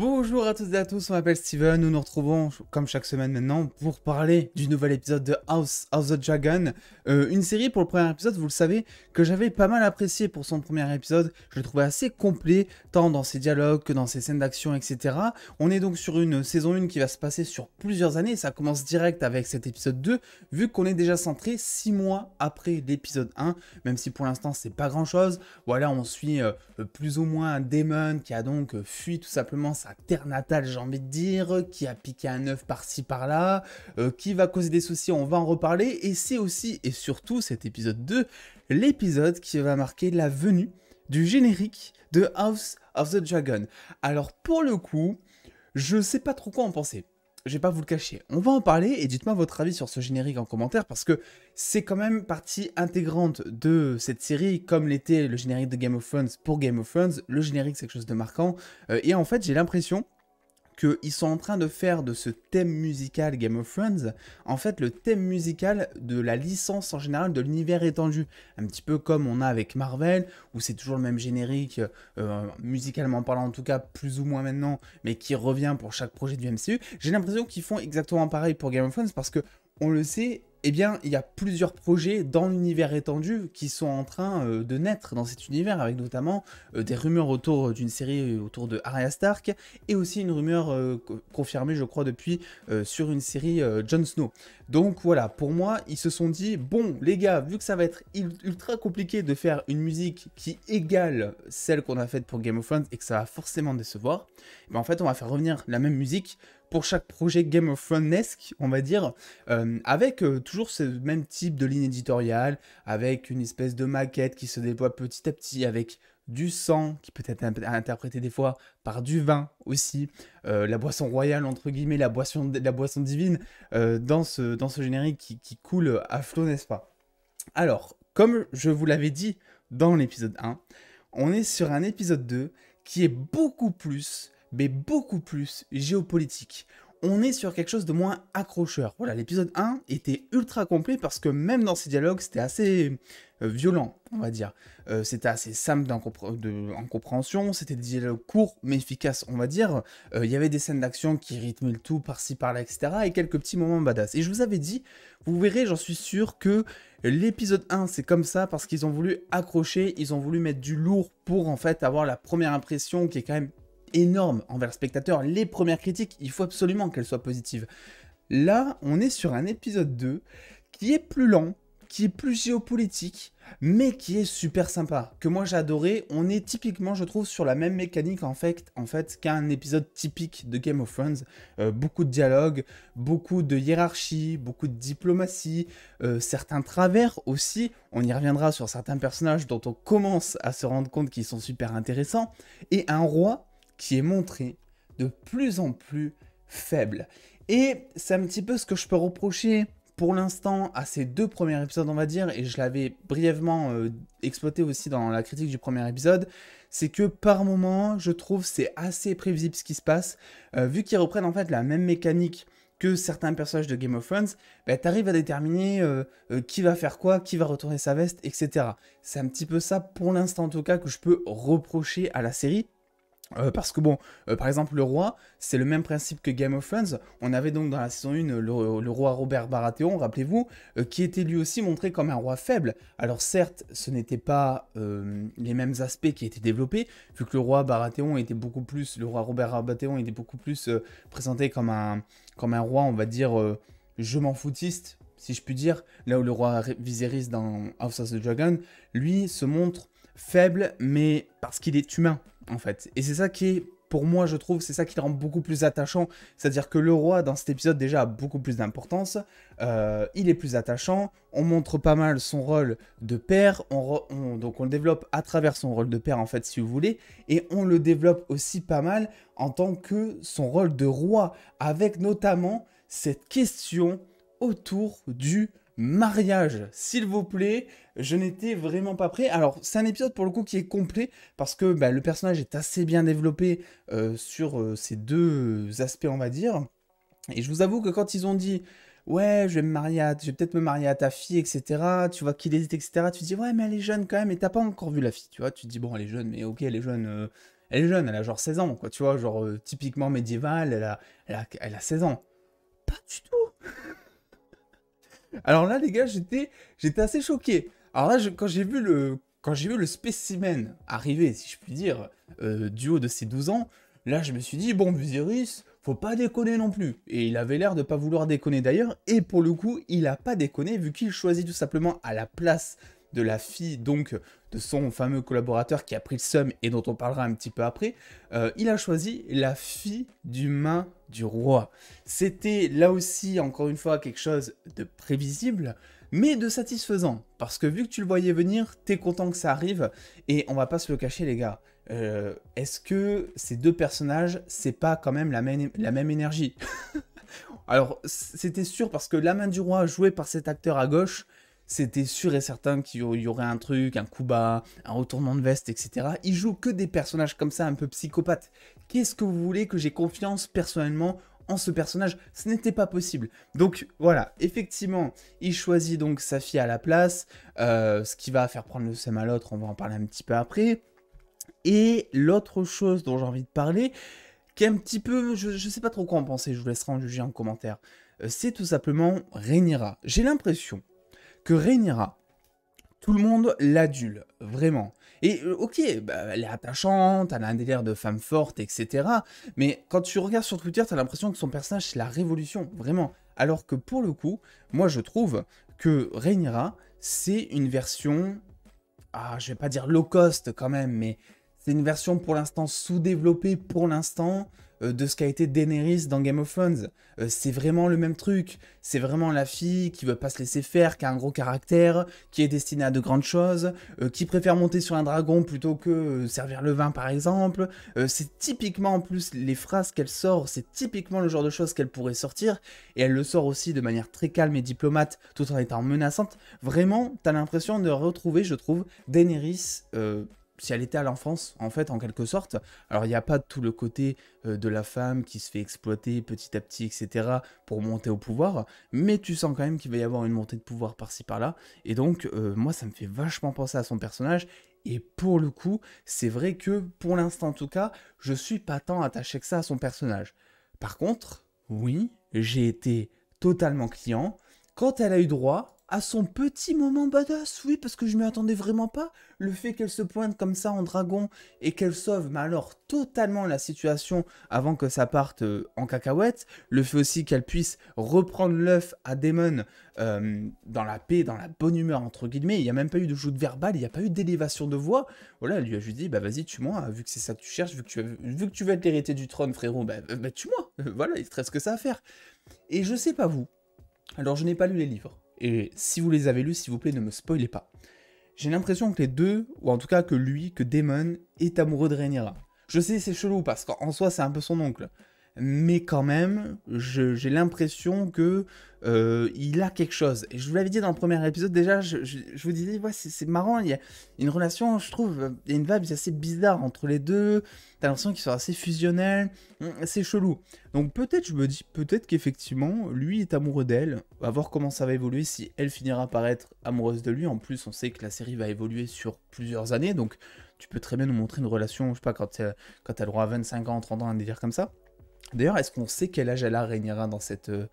Bu Bonjour à toutes et à tous, on m'appelle Steven, nous nous retrouvons comme chaque semaine maintenant pour parler du nouvel épisode de House of the Dragon, euh, une série pour le premier épisode, vous le savez, que j'avais pas mal apprécié pour son premier épisode, je le trouvais assez complet, tant dans ses dialogues que dans ses scènes d'action, etc. On est donc sur une saison 1 qui va se passer sur plusieurs années, ça commence direct avec cet épisode 2, vu qu'on est déjà centré 6 mois après l'épisode 1, même si pour l'instant c'est pas grand chose, voilà on suit euh, plus ou moins un démon qui a donc euh, fui tout simplement sa internatale, j'ai envie de dire, qui a piqué un œuf par-ci par-là, euh, qui va causer des soucis, on va en reparler. Et c'est aussi et surtout cet épisode 2, l'épisode qui va marquer la venue du générique de House of the Dragon. Alors pour le coup, je sais pas trop quoi en penser je vais pas vous le cacher. On va en parler et dites-moi votre avis sur ce générique en commentaire parce que c'est quand même partie intégrante de cette série, comme l'était le générique de Game of Thrones pour Game of Thrones. Le générique, c'est quelque chose de marquant. Euh, et en fait, j'ai l'impression qu'ils sont en train de faire de ce thème musical Game of Thrones, en fait le thème musical de la licence en général de l'univers étendu. Un petit peu comme on a avec Marvel, où c'est toujours le même générique, euh, musicalement parlant en tout cas, plus ou moins maintenant, mais qui revient pour chaque projet du MCU. J'ai l'impression qu'ils font exactement pareil pour Game of Thrones parce que on le sait, eh bien, il y a plusieurs projets dans l'univers étendu qui sont en train euh, de naître dans cet univers, avec notamment euh, des rumeurs autour d'une série euh, autour de Arya Stark, et aussi une rumeur confirmée, je crois, depuis sur une série Jon Snow. Donc voilà, pour moi, ils se sont dit, bon, les gars, vu que ça va être ultra compliqué de faire une musique qui égale celle qu'on a faite pour Game of Thrones et que ça va forcément décevoir, ben, en fait, on va faire revenir la même musique pour chaque projet Game of thrones on va dire, euh, avec euh, toujours ce même type de ligne éditoriale, avec une espèce de maquette qui se déploie petit à petit, avec du sang qui peut être interprété des fois par du vin aussi, euh, la boisson royale entre guillemets, la boisson, la boisson divine dans, ce, dans ce générique qui, qui coule à flot, n'est-ce pas Alors, comme je vous l'avais dit dans l'épisode 1, on est sur un épisode 2 qui est beaucoup plus mais beaucoup plus géopolitique. On est sur quelque chose de moins accrocheur. Voilà, l'épisode 1 était ultra complet parce que même dans ces dialogues, c'était assez euh, violent, on va dire. Euh, c'était assez simple en, en compréhension, c'était des dialogues courts mais efficaces, on va dire. Euh, il y avait des scènes d'action qui rythmaient le tout par-ci par-là, etc. Et quelques petits moments badass. Et je vous avais dit, vous verrez, j'en suis sûr que l'épisode 1, c'est comme ça parce qu'ils ont voulu accrocher, ils ont voulu mettre du lourd pour en fait avoir la première impression qui est quand même énorme envers le spectateur. Les premières critiques, il faut absolument qu'elles soient positives. Là, on est sur un épisode 2 qui est plus lent, qui est plus géopolitique, mais qui est super sympa, que moi j'ai adoré. On est typiquement, je trouve, sur la même mécanique en fait, en fait qu'un épisode typique de Game of Thrones. Euh, beaucoup de dialogue, beaucoup de hiérarchie, beaucoup de diplomatie, euh, certains travers aussi. On y reviendra sur certains personnages dont on commence à se rendre compte qu'ils sont super intéressants. Et un roi qui est montré de plus en plus faible. Et c'est un petit peu ce que je peux reprocher pour l'instant à ces deux premiers épisodes, on va dire, et je l'avais brièvement euh, exploité aussi dans la critique du premier épisode, c'est que par moment, je trouve c'est assez prévisible ce qui se passe, euh, vu qu'ils reprennent en fait la même mécanique que certains personnages de Game of Thrones, bah, tu arrives à déterminer euh, qui va faire quoi, qui va retourner sa veste, etc. C'est un petit peu ça pour l'instant en tout cas que je peux reprocher à la série, euh, parce que bon, euh, par exemple, le roi, c'est le même principe que Game of Thrones. On avait donc dans la saison 1 le, roi Robert Baratheon, rappelez-vous, euh, qui était lui aussi montré comme un roi faible. Alors certes, ce n'était pas les mêmes aspects qui étaient développés, vu que le roi Baratheon était beaucoup plus, le roi Robert Baratheon était beaucoup plus présenté comme un, comme un roi, on va dire, je m'en foutiste, si je puis dire. Là où le roi Viserys dans House of the Dragon, lui, se montre faible, mais parce qu'il est humain en fait. Et c'est ça qui est, pour moi, je trouve, c'est ça qui le rend beaucoup plus attachant. C'est-à-dire que le roi, dans cet épisode, déjà a beaucoup plus d'importance. Euh, il est plus attachant. On montre pas mal son rôle de père. donc on le développe à travers son rôle de père, en fait, si vous voulez. Et on le développe aussi pas mal en tant que son rôle de roi, avec notamment cette question autour du mariage, s'il vous plaît. Je n'étais vraiment pas prêt. Alors, c'est un épisode pour le coup qui est complet parce que bah, le personnage est assez bien développé euh, sur euh, ces deux aspects, on va dire. Et je vous avoue que quand ils ont dit ouais, je vais me marier, à... je vais peut-être me marier à ta fille, etc. Tu vois qu'il hésite, etc. Tu dis ouais, mais elle est jeune quand même et t'as pas encore vu la fille, tu vois. Tu dis bon, elle est jeune, mais ok, elle est jeune. Euh, elle est jeune, elle a genre 16 ans, quoi, tu vois, genre typiquement médiévale, elle, a, elle a 16 ans. Pas du tout, alors là, les gars, j'étais, j'étais assez choqué. Alors là, quand j'ai vu le, quand j'ai vu le spécimen arriver, si je puis dire, euh, du haut de ses 12 ans, là, je me suis dit, bon, ne faut pas déconner non plus. Et il avait l'air de pas vouloir déconner d'ailleurs. Et pour le coup, il a pas déconné vu qu'il choisit tout simplement à la place de la fille donc de son fameux collaborateur qui a pris le seum et dont on parlera un petit peu après, euh, il a choisi la fille du main du roi. C'était là aussi, encore une fois, quelque chose de prévisible, mais de satisfaisant. Parce que vu que tu le voyais venir, t'es content que ça arrive, et on va pas se le cacher, les gars. Euh, est-ce que ces deux personnages, c'est pas quand même la même, la même énergie Alors, c'était sûr parce que la main du roi jouée par cet acteur à gauche, c'était sûr et certain qu'il y aurait un truc, un coup bas, un retournement de veste, etc. Il joue que des personnages comme ça, un peu psychopathe. Qu'est-ce que vous voulez que j'ai confiance personnellement en ce personnage Ce n'était pas possible. Donc voilà, effectivement, il choisit donc sa fille à la place, euh, ce qui va faire prendre le sème à l'autre, on va en parler un petit peu après. Et l'autre chose dont j'ai envie de parler, qui est un petit peu, je ne sais pas trop quoi en penser, je vous laisserai en juger en commentaire, euh, c'est tout simplement Rhaenyra. J'ai l'impression que Rhaenyra, tout le monde l'adule, vraiment. Et euh, ok, bah, elle est attachante, elle a un délire de femme forte, etc. Mais quand tu regardes sur Twitter, as l'impression que son personnage c'est la révolution, vraiment. Alors que pour le coup, moi je trouve que Rhaenyra, c'est une version, ah je vais pas dire low cost quand même, mais c'est une version pour l'instant sous-développée pour l'instant. Euh, de ce qu'a été Daenerys dans Game of Thrones. Euh, c'est vraiment le même truc. C'est vraiment la fille qui veut pas se laisser faire, qui a un gros caractère, qui est destinée à de grandes choses, euh, qui préfère monter sur un dragon plutôt que servir le vin par exemple. c'est typiquement en plus les phrases qu'elle sort, c'est typiquement le genre de choses qu'elle pourrait sortir. Et elle le sort aussi de manière très calme et diplomate tout en étant menaçante. Vraiment, t'as l'impression de retrouver, je trouve, Daenerys si elle était à l'enfance, en fait, en quelque sorte. Alors, il n'y a pas tout le côté euh, de la femme qui se fait exploiter petit à petit, etc., pour monter au pouvoir, mais tu sens quand même qu'il va y avoir une montée de pouvoir par-ci par-là. Et donc, euh, moi, ça me fait vachement penser à son personnage. Et pour le coup, c'est vrai que, pour l'instant en tout cas, je suis pas tant attaché que ça à son personnage. Par contre, oui, j'ai été totalement client. Quand elle a eu droit, à son petit moment badass, oui, parce que je m'y attendais vraiment pas. Le fait qu'elle se pointe comme ça en dragon et qu'elle sauve, mais alors totalement la situation avant que ça parte euh, en cacahuète. Le fait aussi qu'elle puisse reprendre l'œuf à Daemon euh, dans la paix, dans la bonne humeur, entre guillemets. Il n'y a même pas eu de joute verbale, il n'y a pas eu d'élévation de voix. Voilà, elle lui a juste dit, bah vas-y, tue-moi, hein, vu que c'est ça que tu cherches, vu que tu, vu que tu veux être l'héritier du trône, frérot, bah, tu bah, tue-moi. voilà, il te reste que ça à faire. Et je sais pas vous. Alors je n'ai pas lu les livres. Et si vous les avez lus, s'il vous plaît, ne me spoilez pas. J'ai l'impression que les deux, ou en tout cas que lui, que Damon, est amoureux de Rhaenyra. Je sais, c'est chelou parce qu'en soi, c'est un peu son oncle mais quand même, j'ai l'impression que euh, il a quelque chose. Et je vous l'avais dit dans le premier épisode déjà, je, vous disais, c'est marrant, il y a une relation, je trouve, il y a une vibe assez bizarre entre les deux, t'as l'impression qu'ils sont assez fusionnels, hum, c'est chelou. Donc peut-être, je me dis, peut-être qu'effectivement, lui est amoureux d'elle, on va voir comment ça va évoluer, si elle finira par être amoureuse de lui, en plus on sait que la série va évoluer sur plusieurs années, donc tu peux très bien nous montrer une relation, je sais pas, quand, euh, quand elle aura 25 ans, 30 ans, un délire comme ça. D'ailleurs, est-ce qu'on sait quel âge elle a, Rhaenyra, dans cette, euh,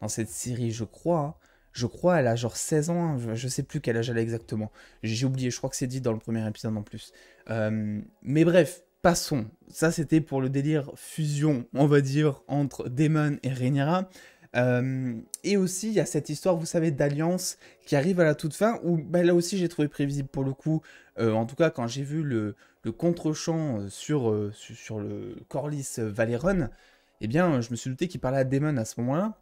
dans cette série Je crois. Hein. Je crois, elle a genre 16 ans. Hein. Je, ne sais plus quel âge elle a exactement. J'ai oublié, je crois que c'est dit dans le premier épisode en plus. Euh, mais bref, passons. Ça, c'était pour le délire fusion, on va dire, entre Daemon et Rhaenyra. Euh, et aussi, il y a cette histoire, vous savez, d'alliance qui arrive à la toute fin, où bah, là aussi j'ai trouvé prévisible pour le coup. en tout cas, quand j'ai vu le, contre-champ sur, sur, le Corlys Valéron, eh bien, je me suis douté qu'il parlait à Demon à ce moment-là.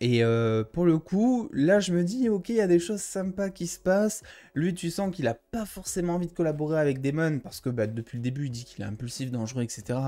Et euh, pour le coup, là, je me dis, ok, il y a des choses sympas qui se passent. Lui, tu sens qu'il a pas forcément envie de collaborer avec Demon parce que bah, depuis le début, il dit qu'il est impulsif, dangereux, etc.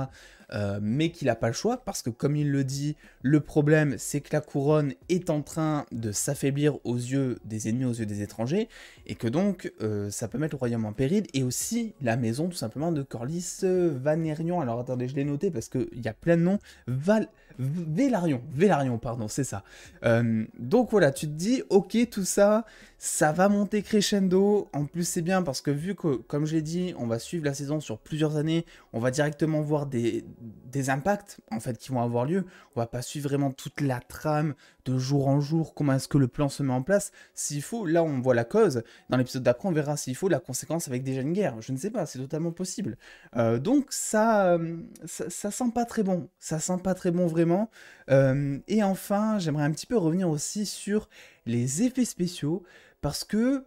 Euh, mais qu'il n'a pas le choix parce que comme il le dit, le problème c'est que la couronne est en train de s'affaiblir aux yeux des ennemis, aux yeux des étrangers, et que donc euh, ça peut mettre le royaume en péril et aussi la maison tout simplement de Corlys Vanerion. Alors attendez, je l'ai noté parce qu'il y a plein de noms. Val Vélarion, Vélarion, pardon, c'est ça. Euh, donc voilà, tu te dis, ok, tout ça, ça va monter crescendo. En plus, c'est bien parce que vu que, comme je l'ai dit, on va suivre la saison sur plusieurs années, on va directement voir des, des impacts en fait qui vont avoir lieu. On va pas suivre vraiment toute la trame de jour en jour, comment est-ce que le plan se met en place. S'il faut, là on voit la cause. Dans l'épisode d'après, on verra s'il faut la conséquence avec des jeunes guerres, Je ne sais pas, c'est totalement possible. Euh, donc euh, ça, ça, sent pas très bon. Ça sent pas très bon vraiment. Euh, et enfin, j'aimerais un petit peu revenir aussi sur les effets spéciaux parce que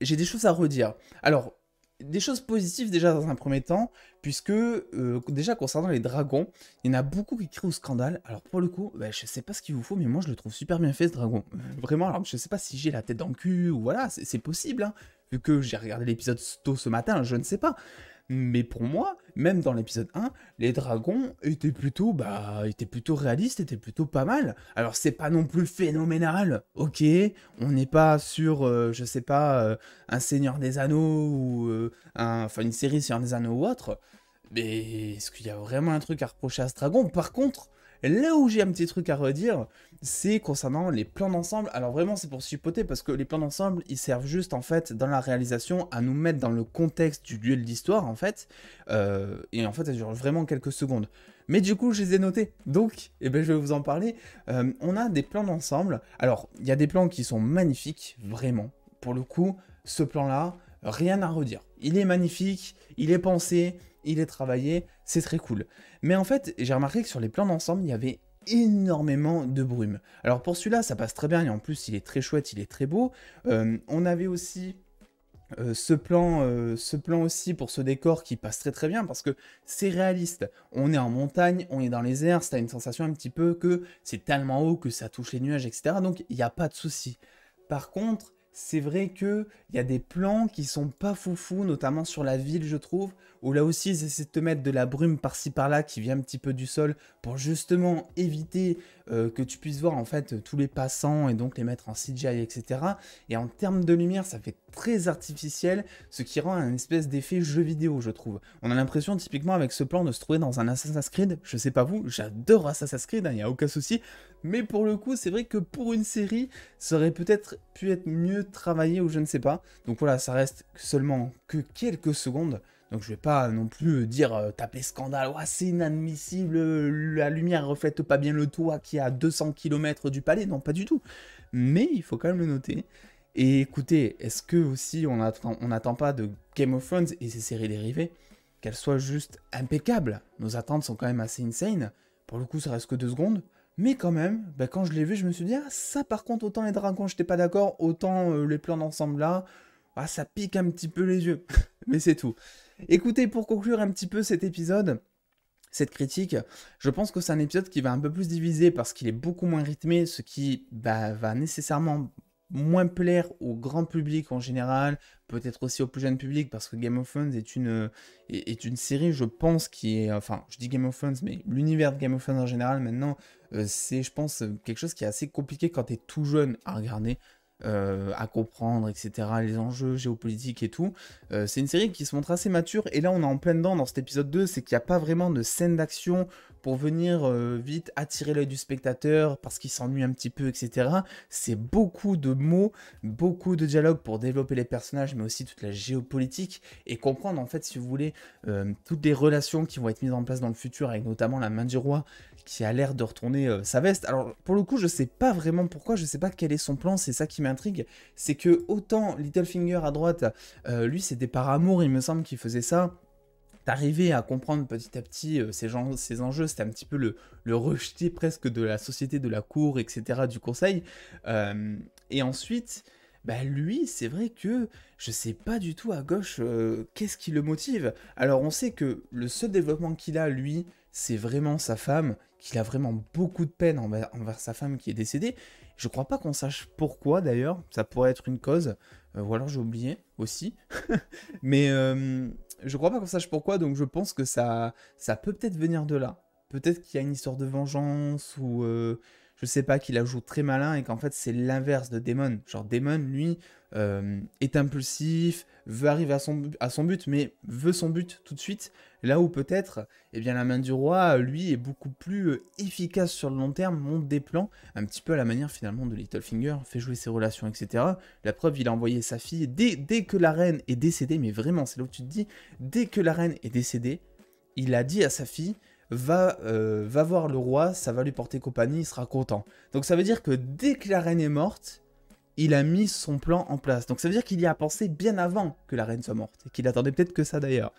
j'ai des choses à redire. Alors, des choses positives déjà dans un premier temps, puisque euh, déjà concernant les dragons, il y en a beaucoup qui crient au scandale. Alors pour le coup, je bah, je sais pas ce qu'il vous faut, mais moi je le trouve super bien fait ce dragon. Mhm. Vraiment, alors je sais pas si j'ai la tête dans le cul ou voilà, c'est possible, hein. vu que j'ai regardé l'épisode tôt ce matin, je ne sais pas. Mais pour moi, même dans l'épisode 1, les dragons étaient plutôt, bah, étaient plutôt réalistes, étaient plutôt pas mal. Alors c'est pas non plus phénoménal, ok, on n'est pas sur, euh, je sais pas, euh, un Seigneur des Anneaux ou euh, enfin une série Seigneur des Anneaux ou autre, mais est-ce qu'il y a vraiment un truc à reprocher à ce dragon Par contre, Là où j'ai un petit truc à redire, c'est concernant les plans d'ensemble. Alors vraiment, c'est pour suppoter parce que les plans d'ensemble, ils servent juste en fait dans la réalisation à nous mettre dans le contexte du lieu de l'histoire en fait. Euh, et en fait, ça dure vraiment quelques secondes. Mais du coup, je les ai notés. Donc, eh ben, je vais vous en parler. Euh, on a des plans d'ensemble. Alors, il y a des plans qui sont magnifiques, vraiment. Pour le coup, ce plan-là, rien à redire. Il est magnifique, il est pensé, il est travaillé c'est très cool. Mais en fait, j'ai remarqué que sur les plans d'ensemble, il y avait énormément de brume. Alors pour celui-là, ça passe très bien, et en plus, il est très chouette, il est très beau. Euh, on avait aussi... Euh, ce, plan, euh, ce plan aussi pour ce décor qui passe très très bien parce que c'est réaliste. On est en montagne, on est dans les airs, c'est a une sensation un petit peu que c'est tellement haut que ça touche les nuages, etc. Donc il n'y a pas de souci. Par contre, c'est vrai qu'il y a des plans qui sont pas foufou, notamment sur la ville, je trouve, où là aussi ils essaient de te mettre de la brume par-ci par-là qui vient un petit peu du sol pour justement éviter euh, que tu puisses voir en fait tous les passants et donc les mettre en CGI, etc. Et en termes de lumière, ça fait très artificiel, ce qui rend un espèce d'effet jeu vidéo, je trouve. On a l'impression, typiquement, avec ce plan, de se trouver dans un Assassin's Creed. Je sais pas vous, j'adore Assassin's Creed, il hein, n'y a aucun souci. Mais pour le coup, c'est vrai que pour une série, ça aurait peut-être pu être mieux travaillé ou je ne sais pas. Donc voilà, ça reste seulement que quelques secondes. Donc je vais pas non plus euh, dire euh, taper scandale, c'est inadmissible, euh, la lumière reflète pas bien le toit qui est à 200 km du palais, non pas du tout. Mais il faut quand même le noter et écoutez, est-ce que aussi on n'attend pas de Game of Thrones et ses séries dérivées qu'elles soient juste impeccables Nos attentes sont quand même assez insane. Pour le coup, ça reste que deux secondes. Mais quand même, ben, quand je l'ai vu, je me suis dit, ah, ça par contre, autant les dragons, j'étais pas d'accord, autant euh, les plans d'ensemble là, ah, ça pique un petit peu les yeux. Mais c'est tout. Écoutez, pour conclure un petit peu cet épisode, cette critique, je pense que c'est un épisode qui va un peu plus diviser parce qu'il est beaucoup moins rythmé, ce qui bah, va nécessairement moins plaire au grand public en général, peut-être aussi au plus jeune public, parce que Game of Thrones est une, est, une série, je pense, qui est, enfin, je dis Game of Thrones, mais l'univers de Game of Thrones en général, maintenant, euh, c'est, je pense, euh, quelque chose qui est assez compliqué quand tu es tout jeune à regarder. Euh, à comprendre, etc., les enjeux géopolitiques et tout. c'est une série qui se montre assez mature, et là on est en plein dedans dans cet épisode 2, c'est qu'il n'y a pas vraiment de scène d'action pour venir euh, vite attirer l'œil du spectateur parce qu'il s'ennuie un petit peu, etc. C'est beaucoup de mots, beaucoup de dialogues pour développer les personnages, mais aussi toute la géopolitique et comprendre en fait, si vous voulez, euh, toutes les relations qui vont être mises en place dans le futur, avec notamment la main du roi qui a l'air de retourner euh, sa veste. Alors pour le coup, je sais pas vraiment pourquoi, je ne sais pas quel est son plan, c'est ça qui m'intrigue. C'est que autant Littlefinger à droite, lui c'était par amour, il me semble qu'il faisait ça arrivé à comprendre petit à petit euh, ces, gens, ces enjeux. C'était un petit peu le, le rejeté presque de la société, de la cour, etc., du conseil. Euh, et ensuite, bah lui, c'est vrai que je sais pas du tout à gauche euh, qu'est-ce qui le motive. Alors on sait que le seul développement qu'il a, lui, c'est vraiment sa femme, qu'il a vraiment beaucoup de peine envers, sa femme qui est décédée. Je crois pas qu'on sache pourquoi d'ailleurs, ça pourrait être une cause, ou alors j'ai oublié aussi. Mais je crois pas qu'on sache pourquoi, donc je pense que ça, ça peut peut-être venir de là. Peut-être qu'il y a une histoire de vengeance ou euh, je sais pas, qu'il la joue très malin et qu'en fait c'est l'inverse de Daemon. Genre Daemon, lui, euh, est impulsif, veut arriver à son, à son but, mais veut son but tout de suite. Là où peut-être, eh bien la main du roi, lui, est beaucoup plus euh, efficace sur le long terme, monte des plans, un petit peu à la manière finalement de Littlefinger, fait jouer ses relations, etc. La preuve, il a envoyé sa fille dès, dès que la reine est décédée, mais vraiment, c'est là où tu te dis, dès que la reine est décédée, il a dit à sa fille, euh, va, voir le roi, ça va lui porter compagnie, il sera content. Donc ça veut dire que dès que la reine est morte, il a mis son plan en place. Donc ça veut dire qu'il y a pensé bien avant que la reine soit morte, et qu'il attendait peut-être que ça d'ailleurs.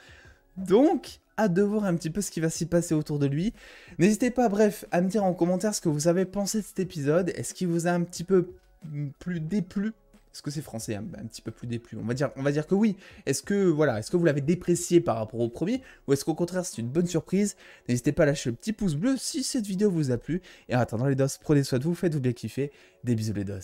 Donc, à de voir un petit peu ce qui va s'y passer autour de lui. N'hésitez pas, bref, à me dire en commentaire ce que vous avez pensé de cet épisode. Est-ce qu'il vous a un petit peu plus déplu est-ce que c'est français un, petit peu plus déplu on va, dire, on va dire que oui. Est-ce que voilà, est-ce que vous l'avez déprécié par rapport au premier Ou est-ce qu'au contraire c'est une bonne surprise N'hésitez pas à lâcher le petit pouce bleu si cette vidéo vous a plu. Et en attendant les dos, prenez soin de vous, faites-vous bien kiffer. Des bisous les dos.